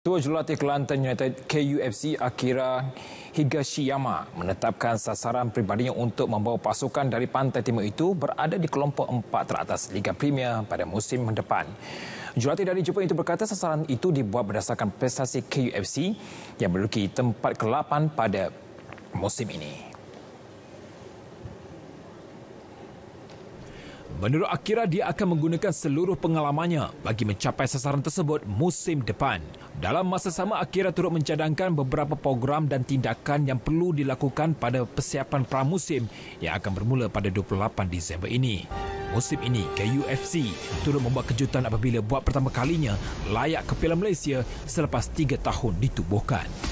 Ketua Jurulatih Kelantan United KUFC Akira Higashiyama menetapkan sasaran pribadinya untuk membawa pasukan dari pantai timur itu berada di kelompok empat teratas Liga Premier pada musim mendepan. Jurulatih dari Jepun itu berkata sasaran itu dibuat berdasarkan prestasi KUFC yang berduki tempat ke-8 pada musim ini. Menurut Akira, dia akan menggunakan seluruh pengalamannya bagi mencapai sasaran tersebut musim depan. Dalam masa sama, Akira turut mencadangkan beberapa program dan tindakan yang perlu dilakukan pada persiapan pramusim yang akan bermula pada 28 Disember ini. Musim ini, KUFC turut membuat kejutan apabila buat pertama kalinya layak ke Piala Malaysia selepas tiga tahun ditubuhkan.